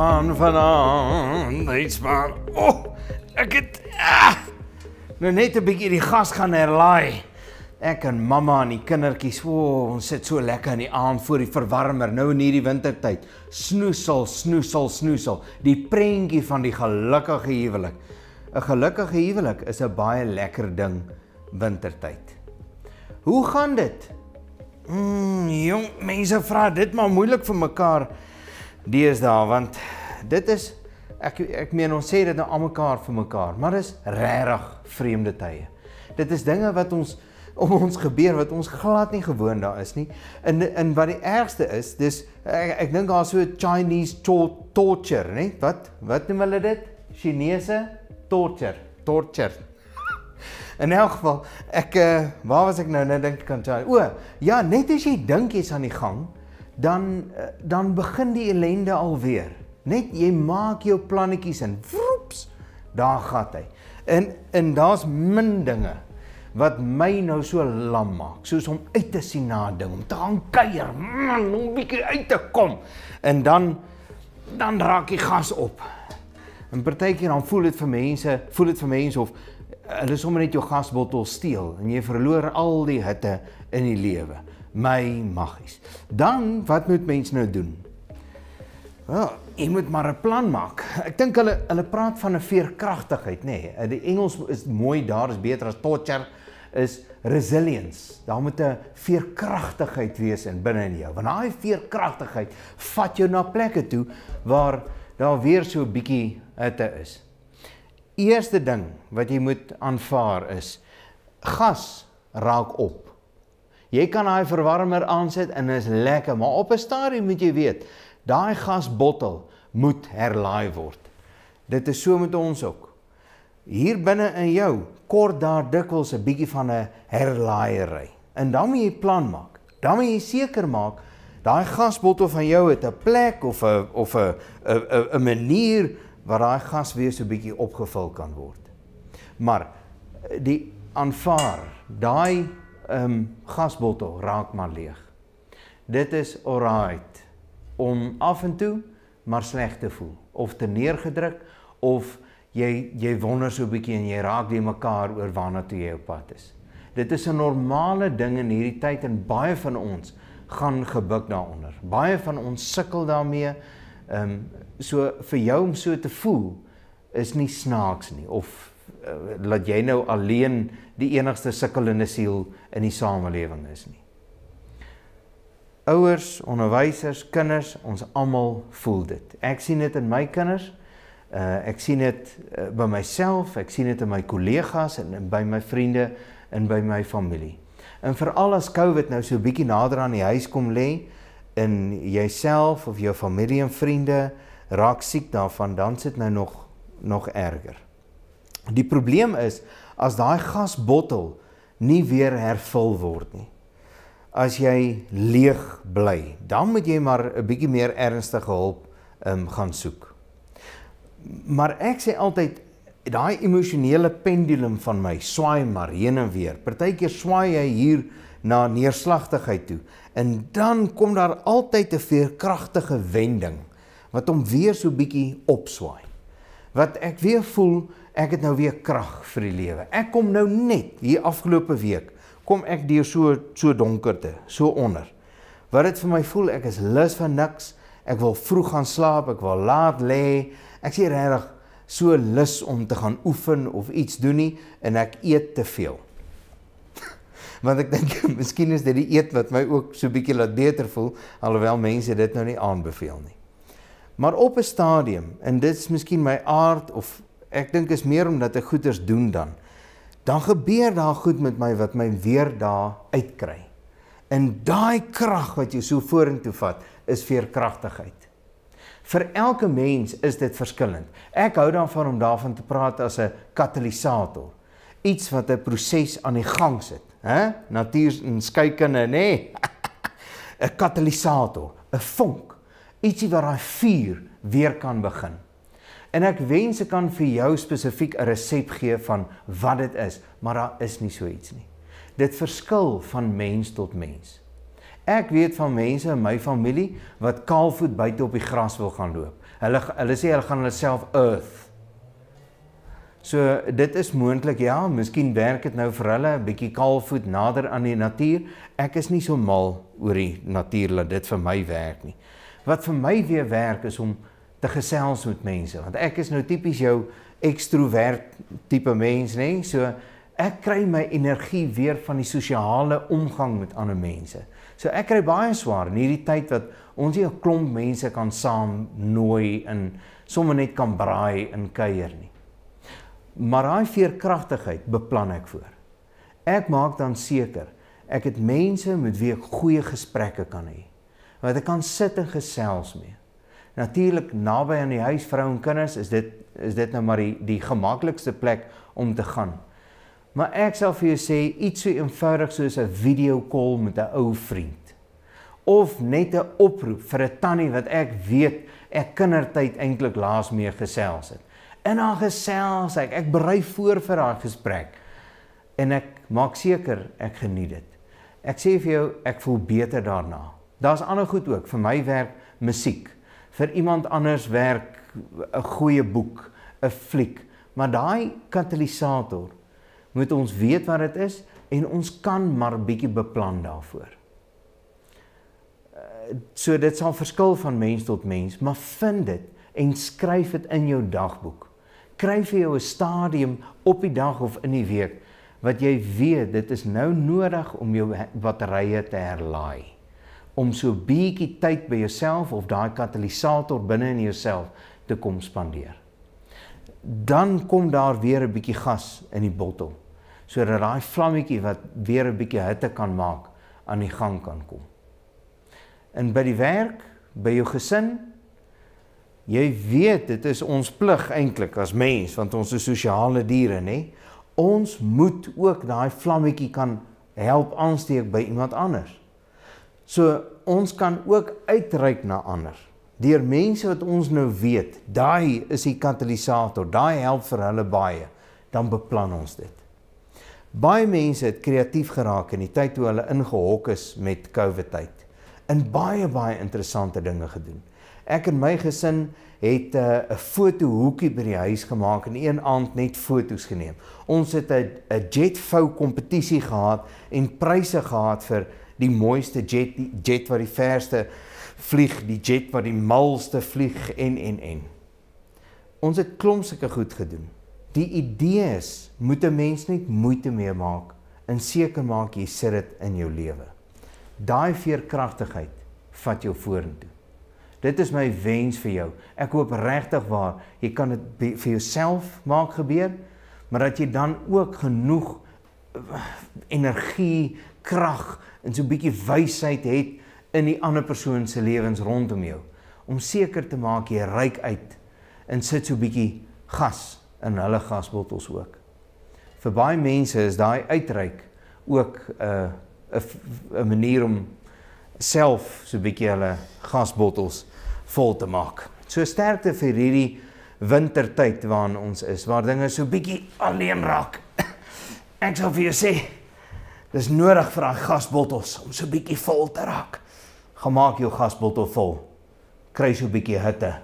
span vanaan, net span. O, oh, ek het ah, nou net 'n bietjie die gas gaan herlaai. Ek en mamma en die kindertjies, o, oh, ons sit so lekker in die aand voor die verwarmer nou in hierdie wintertyd. Snoesel, snoesel, snoesel. Die prentjie van die gelukkige huwelik. 'n Gelukkige huwelik is 'n baie lekker ding wintertyd. Hoe gaan dit? Mm, jong, mense vra dit maar moeilik vir mekaar deesdae want dit is ek ek meen ons sê dit nou almekaar vir mekaar, maar dis regtig vreemde tye. Dit is dinge wat ons om ons gebeur wat ons glad nie gewoond daar is nie. In in wat die ergste is, dis ek, ek dink daar so Chinese to torture, né? Wat wat noem hulle dit? Chinese torture, torture. In elk geval, ek eh, waar was ek nou nou dink kan jy. O, ja, net as jy dink jy's aan die gang, dan eh, dan begin die ellende alweer. Net jy maak jou plannetjies en vroeps, daar gaan hy. En en daar's min dinge wat my nou so lam maak, soos om uit te sien na 'n ding, om te gaan kuier, man, om 'n bietjie uit te kom. En dan dan raak die gas op. En partykeer dan voel dit vir mense, voel dit vir mense of eh, hulle sommer net jou gasbottel steel en jy verloor al die hitte in die lewe. My maggies. Dan wat moet mens nou doen? Wel, jy moet maar 'n plan maak. Ek dink hulle hulle praat van 'n veerkragtigheid, nê. Nee, eh, die Engels is mooi daar, is beter as torture is resilience. Daar moet 'n veerkragtigheid wees in binne in jou. Want daai veerkragtigheid vat jou na plekke toe waar daar weer so 'n bietjie hitte is. Eerste ding wat jy moet aanvaar is gas raak op. Jy kan daai verwarmer aansit en is lekker, maar op 'n stadium moet jy weet, daai gasbottel moet herlaai word. Dit is so met ons ook. Hier binne in jou kort daar dikwels 'n bietjie van 'n herlaaiery. En dan moet jy plan maak. Dan moet jy seker maak daai gasbottel van jou het 'n plek of 'n of 'n 'n 'n manier waar daai gas weer so bietjie opgevul kan word. Maar eh, die aanvaar, daai um gasbottel raak maar leeg. Dit is alright om af en toe maar sleg te voel of te neergedruk of jy jy wonder so 'n bietjie en jy raak die mekaar oor waarna toe jy op pad is. Dit is 'n normale ding in hierdie tyd en baie van ons gaan gebuk daaronder. Baie van ons sukkel daarmee. Ehm um, so vir jou om so te voel is nie snaaks nie of Eh, dat jy nou alleen die enigste sukkelende siel in die samelewing is nie. Ouers, onderwysers, kinders, ons almal voel dit. Ek sien dit in my kinders. Uh ek sien dit uh, by myself, ek sien dit in my kollegas en, en by my vriende en by my familie. En veral as COVID nou so bietjie nader aan die huis kom lê en jouself of jou familie en vriende raak siek daarvan, dan sit nou nog nog erger. Die probleem is as daai gasbottel nie weer hervul word nie. As jy leeg bly, dan moet jy maar 'n bietjie meer ernstige hulp ehm um, gaan soek. Maar ek sê altyd daai emosionele pendulum van my swaai maar heen en weer. Partykeer swaai hy hier na neerslagtigheid toe en dan kom daar altyd 'n veerkragtige wending wat hom weer so bietjie opswaai wat ek weer voel ek het nou weer krag vir die lewe. Ek kom nou net hier afgelope week kom ek deur so so donkerte, so onder. Wat dit vir my voel, ek is lus vir niks. Ek wil vroeg gaan slaap, ek wil laat lê. Ek sien regtig so lus om te gaan oefen of iets doen nie en ek eet te veel. Want ek dink miskien is dit die eet wat my ook so bietjie laat beter voel, alhoewel mense dit nou nie aanbeveel nie. Maar op 'n stadium, en dit is miskien my aard of ek dink is meer omdat ek goeders doen dan dan gebeur daar goed met my wat my weer daar uitkry. In daai krag wat jy so vorentoe vat, is veerkragtigheid. Vir elke mens is dit verskillend. Ek hou daarvan om daarvan te praat as 'n katalisator. Iets wat 'n proses aan die gang sit, hè? Natuur en skeikinde, nê? Nee. 'n Katalisator, 'n vonk ietsie wat daai vuur weer kan begin. En ek wens ek kan vir jou spesifiek 'n resep gee van wat dit is, maar daar is nie so iets nie. Dit verskil van mens tot mens. Ek weet van mense in my familie wat kaalvoet buite op die gras wil gaan loop. Hulle hulle sê hulle gaan hulle self earth. So dit is moontlik ja, miskien werk dit nou vir hulle 'n bietjie kaalvoet nader aan die natuur. Ek is nie so mal oor die natuur dat dit vir my werk nie wat vir my weer werk is om te gesels met mense want ek is nou tipies jou ekstrovert tipe mens nê nee? so ek kry my energie weer van die sosiale omgang met ander mense so ek kry baie swaar in hierdie tyd wat ons nie 'n klomp mense kan saam nooi en sommer net kan braai en kuier nie maar daai veerkragtigheid beplan ek voor ek maak dan seker ek het mense met wie ek goeie gesprekke kan hê wat ek kan sit en gesels mee. Natuurlik naby aan die huis vrou en kinders is dit is dit nou maar die die gemaklikste plek om te gaan. Maar ek sal vir jou sê iets so eenvoudig soos 'n video call met 'n ou vriend of net 'n oproep vir 'n tannie wat ek weet ek kindertyd eintlik laas mee gesels het. In haar gesels ek ek berei voor vir haar gesprek en ek maak seker ek geniet dit. Ek sê vir jou ek voel beter daarna. Daar's ander goed ook. Vir my werk musiek. Vir iemand anders werk 'n goeie boek, 'n fliek. Maar daai katalisator moet ons weet wat dit is en ons kan maar bietjie beplan daarvoor. Eh, so dit sal verskil van mens tot mens, maar vind dit en skryf dit in jou dagboek. Kry vir jou 'n stadium op die dag of in die week wat jy weet dit is nou nodig om jou batterye te herlaai om so bietjie tyd by jouself of daai katalisator binne in jouself te kom spandeer. Dan kom daar weer 'n bietjie gas in die bottel sodat daai vlammetjie wat weer 'n bietjie hitte kan maak aan die gang kan kom. En by die werk, by jou gesin, jy weet dit is ons plig eintlik as mens want ons is sosiale diere, nê? Ons moet ook daai vlammetjie kan help aansteek by iemand anders. So ons kan ook uitreik na ander. Deur mense wat ons nou weet, daai is die katalisator, daai help vir hulle baie, dan beplan ons dit. Baie mense het kreatief geraak in die tyd toe hulle ingehok is met COVID tyd. In baie baie interessante dinge gedoen. Ek en my gesin het eh, 'n uh, fotohoekie by die huis gemaak en een aand net fotos geneem. Ons het 'n jetvou kompetisie gehad en pryse gehad vir die mooiste jet die jet wat die verste vlieg die jet wat die malste vlieg en en en ons het klomp sulke goed gedoen die idees moet 'n mens net moeite mee maak en seker maak jy sit dit in jou lewe daai veerkragtigheid vat jou vorentoe dit is my wens vir jou ek hoop regtig waar jy kan dit vir jouself maak gebeur maar dat jy dan ook genoeg eh, energie krag en so 'n bietjie wysheid het in die ander persoon se lewens rondom jou om seker te maak jy ryk uit en sit so 'n bietjie gas in hulle gasbottels ook. Vir baie mense is daai uitreik ook 'n uh, 'n 'n manier om self so 'n bietjie hulle gasbottels vol te maak. So sterkte vir hierdie wintertyd waarin ons is, waar dinge so 'n bietjie alleen raak. Ek sal vir jou sê Dis nodig vir daai gasbottels om so bietjie vol te raak. Gemaak jou gasbottel vol. Kry so bietjie hitte